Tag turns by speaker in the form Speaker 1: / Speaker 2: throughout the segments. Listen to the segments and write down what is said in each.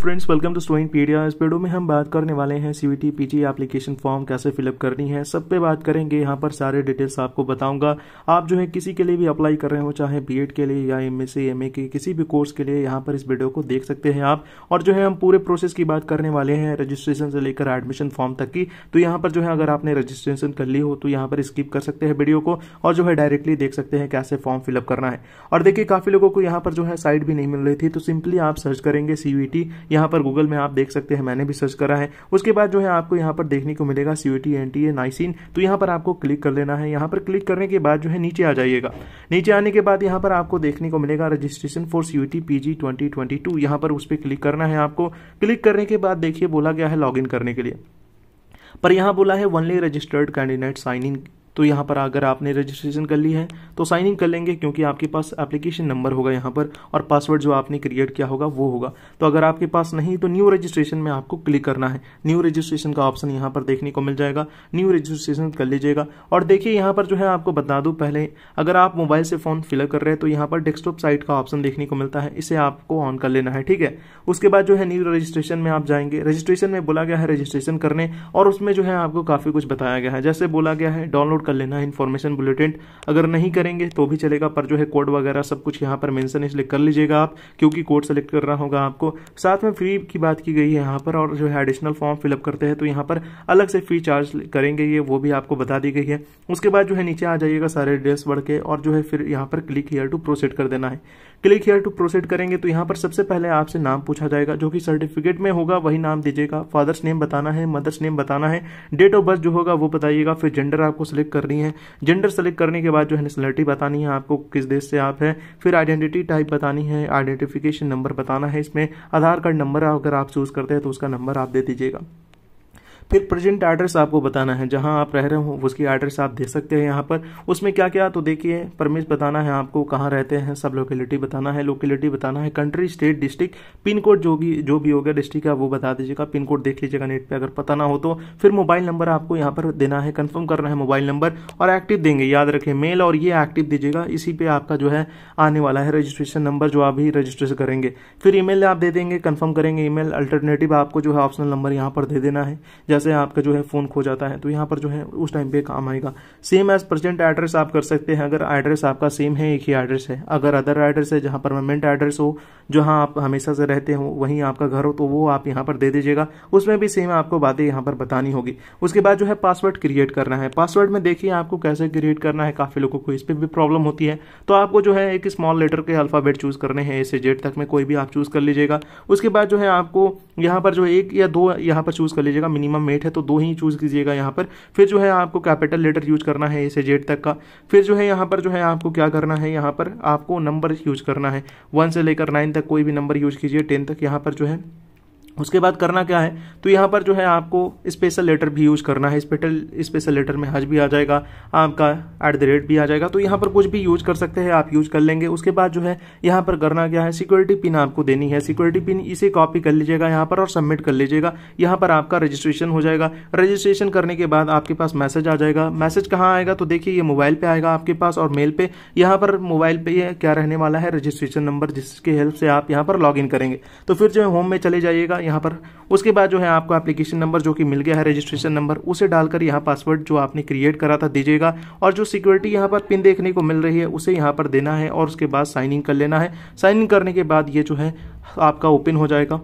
Speaker 1: friends welcome to स्टोइन पीडिया इस वीडियो में हम बात करने वाले हैं C V P G application form कैसे फिलअप करनी है सब पे बात करेंगे यहाँ पर सारे डिटेल्स आपको बताऊंगा आप जो है किसी के लिए भी अप्लाई कर रहे हो चाहे बीएड के लिए या एम एस एम ए के किसी भी कोर्स के लिए यहाँ पर इस वीडियो को देख सकते हैं आप और जो है हम पूरे प्रोसेस की बात करने वाले हैं रजिस्ट्रेशन से लेकर एडमिशन फॉर्म तक की तो यहाँ पर जो है अगर आपने रजिस्ट्रेशन कर ली हो तो यहाँ पर स्किप कर सकते हैं वीडियो को और जो है डायरेक्टली देख सकते हैं कैसे फॉर्म फिलअप करना है और देखिए काफी लोगों को यहाँ पर जो है साइट भी नहीं मिल रही थी तो सिंपली आप सर्च करेंगे सीवीटी यहाँ पर गूगल में आप देख सकते हैं मैंने भी सर्च करा है उसके बाद जो है आपको यहाँ पर देखने को मिलेगा C T N T A नाइसिन तो यहाँ पर आपको क्लिक कर लेना है यहाँ पर क्लिक करने के बाद जो है नीचे आ जाइएगा नीचे आने के बाद यहाँ पर आपको देखने को मिलेगा registration for C T P G twenty twenty two यहाँ पर उस पर क्लिक करना है आपको क्लिक करने के बाद देखिए बोला गया है इन करने के लिए पर यहाँ बोला है only registered candidate sign in तो यहाँ पर अगर आपने रजिस्ट्रेशन कर ली है तो साइन इन कर लेंगे क्योंकि आपके पास एप्लीकेशन नंबर होगा यहाँ पर और पासवर्ड जो आपने क्रिएट किया होगा वो होगा तो अगर आपके पास नहीं तो न्यू रजिस्ट्रेशन में आपको क्लिक करना है न्यू रजिस्ट्रेशन का ऑप्शन यहाँ पर देखने को मिल जाएगा न्यू रजिस्ट्रेशन कर लीजिएगा और देखिए यहाँ पर जो है आपको बता दूँ पहले अगर आप मोबाइल से फॉर्म फिलअप कर रहे हैं तो यहाँ पर डेस्कटॉप साइट का ऑप्शन देखने को मिलता है इसे आपको ऑन कर लेना है ठीक है उसके बाद जो है न्यू रजिस्ट्रेशन में आप जाएंगे रजिस्ट्रेशन में बोला गया है रजिस्ट्रेशन करने और उसमें जो है आपको काफ़ी कुछ बताया गया है जैसे बोला गया है डाउनलोड डाउनलोड कर लेना है इन्फॉर्मेशन बुलेटिन अगर नहीं करेंगे तो भी चलेगा पर जो है कोड वगैरह सब कुछ यहाँ पर मेंशन इसलिए कर लीजिएगा आप क्योंकि कोड सेलेक्ट करना होगा आपको साथ में फ्री की बात की गई है यहाँ पर और जो है एडिशनल फॉर्म फिलअप करते हैं तो यहाँ पर अलग से फी चार्ज करेंगे ये वो भी आपको बता दी गई है उसके बाद जो है नीचे आ जाइएगा सारे डिटेल्स बढ़ के और जो है फिर यहाँ पर क्लिक हेयर टू प्रोसीड कर देना है क्लिक हेयर टू प्रोसीड करेंगे तो यहाँ पर सबसे पहले आपसे नाम पूछा जाएगा जो कि सर्टिफिकेट में होगा वही नाम दीजिएगा फादर्स नेम बताना है मदर्स नेम बताना है डेट ऑफ बर्थ जो होगा वो बताइएगा फिर जेंडर आपको सिलेक्ट करनी है जेंडर सेलेक्ट करने के बाद जो है नेशनलिटी बतानी है आपको किस देश से आप हैं फिर आइडेंटिटी टाइप बतानी है आइडेंटिफिकेशन नंबर बताना है इसमें आधार कार्ड नंबर अगर आप चूज़ करते हैं तो उसका नंबर आप दे दीजिएगा फिर प्रेजेंट एड्रेस आपको बताना है जहां आप रह रहे हो उसकी एड्रेस आप दे सकते हैं यहाँ पर उसमें क्या क्या तो देखिए परमिश बताना है आपको कहाँ रहते हैं सब लोकेलिटी बताना है लोकेलिटी बताना है country state district pin code जो भी जो भी होगा डिस्ट्रिक्ट का वो बता दीजिएगा पिन कोड देख लीजिएगा नेट पर अगर पता ना हो तो फिर मोबाइल नंबर आपको यहाँ पर देना है कन्फर्म करना है मोबाइल नंबर और एक्टिव देंगे याद रखें मेल और ये एक्टिव दीजिएगा इसी पर आपका जो है आने वाला है रजिस्ट्रेशन नंबर जो आप ही रजिस्ट्रेशन करेंगे फिर ईमेल आप दे देंगे कन्फर्म करेंगे ईमेल अल्टरनेटिव आपको जो है ऑप्शनल नंबर यहाँ पर दे देना है जैसे आपका जो है फ़ोन खो जाता है तो यहाँ पर जो है उस टाइम पे काम आएगा सेम एज प्रेजेंट एड्रेस आप कर सकते हैं अगर एड्रेस आपका सेम है एक ही एड्रेस है अगर अदर एड्रेस है जहाँ परमानेंट एड्रेस हो जहाँ आप हमेशा से रहते हो वहीं आपका घर हो तो वो आप यहाँ पर दे दीजिएगा उसमें भी सेम आपको बातें यहाँ पर बतानी होगी उसके बाद जो है पासवर्ड क्रिएट करना है पासवर्ड में देखिए आपको कैसे क्रिएट करना है काफ़ी लोगों को इस पर भी प्रॉब्लम होती है तो आपको जो है एक स्मॉल लेटर के अल्फ़ाबेट चूज़ करने हैं ऐसे जेड तक में कोई भी आप चूज़ कर लीजिएगा उसके बाद जो है आपको यहाँ पर जो एक या दो यहाँ पर चूज़ कर लीजिएगा मिनिमम मेट है तो दो ही चूज़ कीजिएगा यहाँ पर फिर जो है आपको कैपिटल लेटर यूज करना है इसे जेड तक का फिर जो है यहाँ पर जो है आपको क्या करना है यहाँ पर आपको नंबर यूज करना है वन से लेकर नाइन तक कोई भी नंबर यूज कीजिए टेन तक यहाँ पर जो है उसके बाद करना क्या है तो यहाँ पर जो है आपको स्पेशल लेटर भी यूज़ करना है स्पेशल स्पेशल लेटर में हज भी आ जाएगा आपका एट द रेट भी आ जाएगा तो यहाँ पर कुछ भी यूज़ कर सकते हैं आप यूज़ कर लेंगे उसके बाद जो है यहाँ पर करना क्या है सिक्योरिटी पिन आपको देनी है सिक्योरिटी पिन इसे कॉपी कर लीजिएगा यहाँ पर और सबमिट कर लीजिएगा यहाँ पर आपका रजिस्ट्रेशन हो जाएगा रजिस्ट्रेशन करने के बाद आपके पास मैसेज आ जाएगा मैसेज कहाँ आएगा तो देखिए ये मोबाइल पर आएगा आपके पास और मेल पर यहाँ पर मोबाइल पर क्या रहने वाला है रजिस्ट्रेशन नंबर जिसके हेल्प से आप यहाँ पर लॉग करेंगे तो फिर जो है होम में चले जाइएगा यहाँ पर उसके बाद जो है आपको एप्लीकेशन नंबर जो कि मिल गया है रजिस्ट्रेशन नंबर उसे डालकर यहाँ पासवर्ड जो आपने क्रिएट करा था दीजिएगा और जो सिक्योरिटी यहाँ पर पिन देखने को मिल रही है उसे यहाँ पर देना है और उसके बाद साइन इन कर लेना है साइन इन करने के बाद ये जो है आपका ओपन हो जाएगा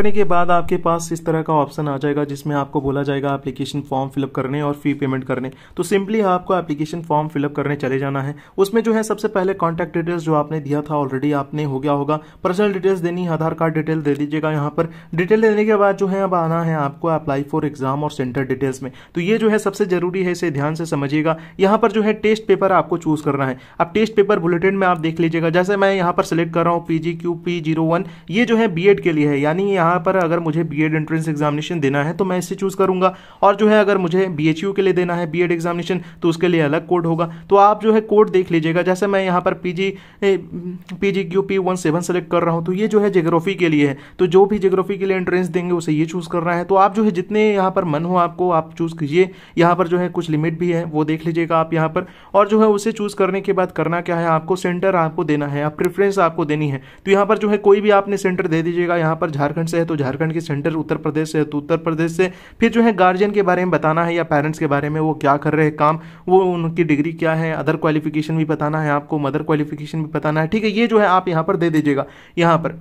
Speaker 1: करने के बाद आपके पास इस तरह का ऑप्शन आ जाएगा जिसमें आपको बोला जाएगा एप्लीकेशन फॉर्म फिलअप करने और फी पेमेंट करने तो सिंपली आपको एप्लीकेशन फॉर्म फिलअप करने चले जाना है उसमें जो है सबसे पहले कॉन्टैक्ट डिटेल्स जो आपने दिया था ऑलरेडी आपने हो गया होगा पर्सनल डिटेल्स देनी आधार कार्ड डिटेल दे दीजिएगा यहाँ पर डिटेल देने के बाद जो है अब आना है आपको अप्लाई फॉर एग्जाम और सेंटर डिटेल्स में तो ये जो है सबसे जरूरी है इसे ध्यान से समझिएगा यहाँ पर जो है टेस्ट पेपर आपको चूज करना है अब टेस्ट पेपर बुलेटिन में आप देख लीजिएगा जैसे मैं यहाँ पर सिलेक्ट कर रहा हूँ PG Q P zero one ये जो है बी के लिए है यानी यहाँ यहाँ पर अगर मुझे बी एड एंट्रेंस एग्जामिनेशन देना है तो मैं इससे चूज़ करूँगा और जो है अगर मुझे बी के लिए देना है बी एग्जामिनेशन तो उसके लिए अलग कोड होगा तो आप जो है कोड देख लीजिएगा जैसे मैं यहाँ पर P G P G Q P one seven select कर रहा हूँ तो ये जो है जियोग्राफी के लिए है तो जो भी जियोग्राफी के लिए एंट्रेंस देंगे उसे ये चूज़ करना है तो आप जो है जितने यहाँ पर मन हो आपको आप चूज़ कीजिए यहाँ पर जो है कुछ लिमिट भी है वो देख लीजिएगा आप यहाँ पर और जो है उसे चूज़ करने के बाद करना क्या है आपको सेंटर आपको देना है आप प्रेफरेंस आपको देनी है तो यहाँ पर जो है कोई भी आपने सेंटर दे दीजिएगा यहाँ पर झारखंड से है तो झारखंड की सेंटर उत्तर प्रदेश से है तो उत्तर प्रदेश से फिर जो है गार्जियन के बारे में बताना है या पेरेंट्स के बारे में वो क्या कर रहे हैं काम वो उनकी डिग्री क्या है अदर क्वालिफिकेशन भी बताना है आपको मदर क्वालिफिकेशन भी बताना है ठीक है ये जो है आप यहाँ पर दे दीजिएगा यहाँ पर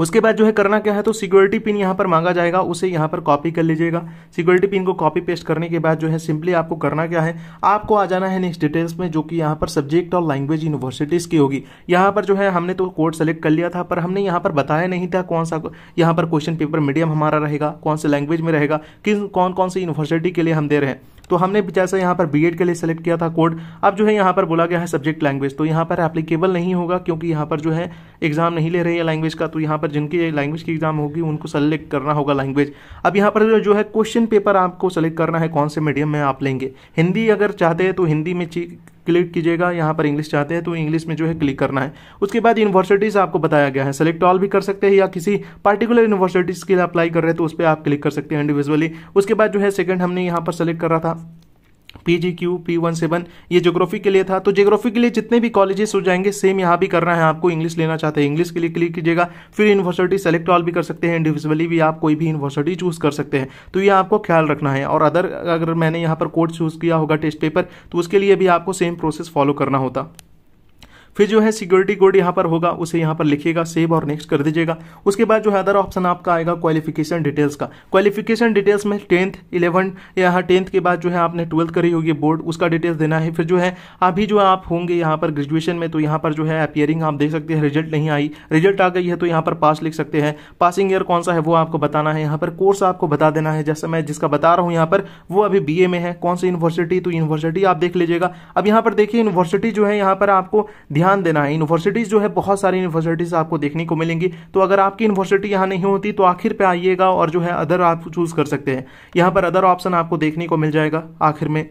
Speaker 1: उसके बाद जो है करना क्या है तो सिक्योरिटी पिन यहाँ पर मांगा जाएगा उसे यहाँ पर कॉपी कर लीजिएगा सिक्योरिटी पिन को कॉपी पेस्ट करने के बाद जो है सिंपली आपको करना क्या है आपको आ जाना है नेक्स्ट डिटेल्स में जो कि यहाँ पर सब्जेक्ट और लैंग्वेज यूनिवर्सिटीज की होगी यहाँ पर जो है हमने तो कोड सेलेक्ट कर लिया था पर हमने यहाँ पर बताया नहीं था कौन सा यहाँ पर क्वेश्चन पेपर मीडियम हमारा रहेगा कौन से लैंग्वेज में रहेगा किस कौन कौन सी यूनिवर्सिटी के लिए हम दे रहे हैं तो हमने जैसे यहाँ पर बीएड के लिए सेलेक्ट किया था कोड अब जो है यहाँ पर बोला गया है सब्जेक्ट लैंग्वेज तो यहाँ पर एप्लीकेबल नहीं होगा क्योंकि यहाँ पर जो है एग्जाम नहीं ले रहे हैं लैंग्वेज का तो यहाँ पर पर जिनकी लैंग्वेज की एग्जाम होगी उनको सेलेक्ट करना होगा लैंग्वेज अब यहाँ पर जो है क्वेश्चन पेपर आपको सेलेक्ट करना है कौन से मीडियम में आप लेंगे हिंदी अगर चाहते हैं तो हिंदी में क्लिक कीजिएगा यहाँ पर इंग्लिश चाहते हैं तो इंग्लिश में जो है क्लिक करना है उसके बाद यूनिवर्सिटीज आपको बताया गया है सेलेक्ट ऑल भी कर सकते हैं या किसी पर्टिकुलर यूनिवर्सिटीज के लिए अप्लाई कर रहे हैं तो उस पर आप क्लिक कर सकते हैं इंडिविजुअली उसके बाद जो है सेकंड हमने यहाँ पर सेलेक्ट कर रहा था G Q P one seven ये जोग्राफी के लिए था तो जोग्राफी के लिए जितने भी कॉलेजेस हो जाएंगे सेम यहाँ भी करना है आपको इंग्लिश लेना चाहते हैं इंग्लिश के लिए क्लिक कीजिएगा फिर यूनिवर्सिटी सेलेक्ट ऑल भी कर सकते हैं इंडिविजुअली भी आप कोई भी यूनिवर्सिटी चूज कर सकते हैं तो ये आपको ख्याल रखना है और अदर अगर मैंने यहाँ पर कोर्स चूज किया होगा टेस्ट पेपर तो उसके लिए भी आपको सेम प्रोसेस फॉलो करना होता फिर जो है सिक्योरिटी कोड यहाँ पर होगा उसे यहाँ पर लिखिएगा सेव और नेक्स्ट कर दीजिएगा उसके बाद जो है अदर ऑप्शन आपका आएगा क्वालिफिकेशन डिटेल्स का क्वालिफिकेशन डिटेल्स में टेंथ इलेवन यहाँ टेंथ के बाद जो है आपने ट्वेल्थ करी होगी बोर्ड उसका डिटेल्स देना है फिर जो है अभी जो आप होंगे यहाँ पर ग्रेजुएशन में तो यहाँ पर जो है अपियरिंग आप देख सकते हैं रिजल्ट नहीं आई रिजल्ट आ गई है तो यहाँ पर पास लिख सकते हैं पासिंग ईयर कौन सा है वो आपको बताना है यहाँ पर कोर्स आपको बता देना है जैसे मैं जिसका बता रहा हूँ यहाँ पर वो अभी बी में है कौन सी यूनिवर्सिटी तो यूनिवर्सिटी आप देख लीजिएगा अब यहाँ पर देखिए यूनिवर्सिटी जो है यहाँ पर आपको ध्यान ध्यान देना है यूनिवर्सिटीज जो है बहुत सारी यूनिवर्सिटीज आपको देखने को मिलेंगी तो अगर आपकी यूनिवर्सिटी यहाँ नहीं होती तो आखिर पे आइएगा और जो है अदर आप चूज कर सकते हैं यहाँ पर अदर ऑप्शन आपको देखने को मिल जाएगा आखिर में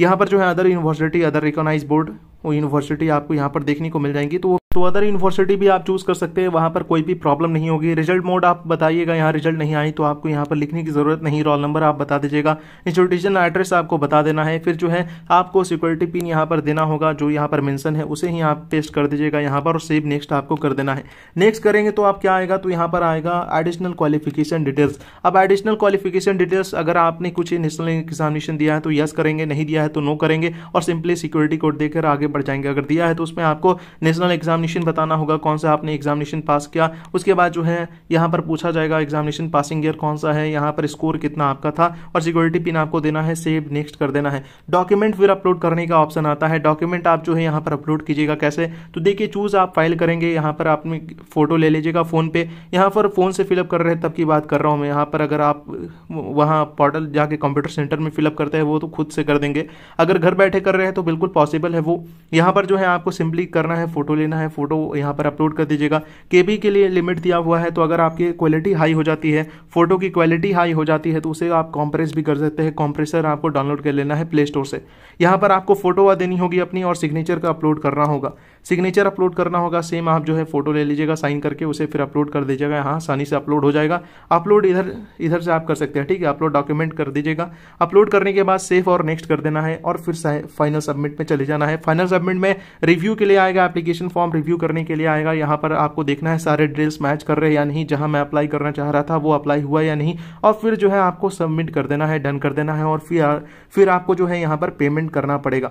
Speaker 1: यहाँ पर जो है other university other recognise board university आपको यहाँ पर देखने को मिल जाएंगी तो वो तो अदर यूनिवर्सिटी भी आप चूज़ कर सकते हैं वहाँ पर कोई भी प्रॉब्लम नहीं होगी रिजल्ट मोड आप बताइएगा यहाँ रिजल्ट नहीं आई तो आपको यहाँ पर लिखने की ज़रूरत नहीं रोल नंबर आप बता दीजिएगा इंस्टीट्यूशन एड्रेस आपको बता देना है फिर जो है आपको सिक्योरिटी पिन यहाँ पर देना होगा जो यहाँ पर मैंसन है उसे ही आप पेस्ट कर दीजिएगा यहाँ पर और सेव नेक्स्ट आपको कर देना है नेक्स्ट करेंगे तो आप क्या आएगा तो यहाँ पर आएगा एडिशनल क्वालिफिकेशन डिटेल्स अब एडिशनल क्वालिफिकेशन डिटेल्स अगर आपने कुछ नेशनल एग्जामिनेशन दिया है तो यस करेंगे नहीं दिया है तो नो करेंगे और सिंपली सिक्योरिटी कोड देकर आगे बढ़ जाएंगे अगर दिया है तो उसमें आपको नेशनल एग्जाम एग्जामिनेशन बताना होगा कौन सा आपने एग्जामिनेशन पास किया उसके बाद जो है यहाँ पर पूछा जाएगा एग्जामिनेशन पासिंग ईयर कौन सा है यहाँ पर स्कोर कितना आपका था और सिक्योरिटी पिन आपको देना है सेव नेक्स्ट कर देना है डॉक्यूमेंट फिर अपलोड करने का ऑप्शन आता है डॉक्यूमेंट आप जो है यहाँ पर अपलोड कीजिएगा कैसे तो देखिए चूज आप फाइल करेंगे यहाँ पर आप फोटो ले लीजिएगा फ़ोन पे यहाँ पर फ़ोन से फिलअप कर रहे हैं तब की बात कर रहा हूँ मैं यहाँ पर अगर आप वहाँ पोर्टल जाके कंप्यूटर सेंटर में फिलअप करते हैं वो तो खुद से कर देंगे अगर घर बैठे कर रहे हैं तो बिल्कुल पॉसिबल है वो यहाँ पर जो है आपको सिंपली करना है फोटो लेना है फोटो यहाँ पर अपलोड कर दीजिएगा के के लिए लिमिट दिया हुआ है तो अगर आपकी क्वालिटी हाई हो जाती है फोटो की क्वालिटी हाई हो जाती है तो उसे आप कॉम्प्रेस भी कर सकते हैं कॉम्प्रेसर आपको डाउनलोड कर लेना है प्ले स्टोर से यहाँ पर आपको फोटो देनी होगी अपनी और सिग्नेचर का अपलोड करना होगा सिग्नेचर अपलोड करना होगा सेम आप जो है फोटो ले लीजिएगा साइन करके उसे फिर अपलोड कर दीजिएगा यहाँ आसानी से अपलोड हो जाएगा अपलोड इधर इधर से आप कर सकते हैं ठीक है अपलोड डॉक्यूमेंट कर दीजिएगा अपलोड करने के बाद सेफ और नेक्स्ट कर देना है और फिर फाइनल सबमिट में चले जाना है फाइनल सबमिट में रिव्यू के लिए आएगा एप्लीकेशन फॉर्म रिव्यू करने के लिए आएगा यहाँ पर आपको देखना है सारे ड्रिल्स मैच कर रहे हैं या नहीं जहाँ मैं अप्लाई करना चाह रहा था वो अप्लाई हुआ या नहीं और फिर जो है आपको सबमिट कर देना है डन कर देना है और फिर फिर आपको जो है यहाँ पर पेमेंट करना पड़ेगा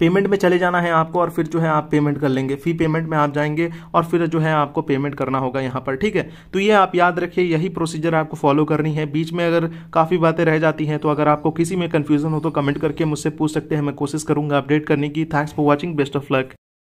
Speaker 1: पेमेंट में चले जाना है आपको और फिर जो है आप पेमेंट कर लेंगे फी पेमेंट में आप जाएंगे और फिर जो है आपको पेमेंट करना होगा यहाँ पर ठीक है तो ये आप याद रखिए यही प्रोसीजर आपको फॉलो करनी है बीच में अगर काफ़ी बातें रह जाती हैं तो अगर आपको किसी में कन्फ्यूजन हो तो कमेंट करके मुझसे पूछ सकते हैं मैं कोशिश करूँगा अपडेट करने की thanks for watching best of luck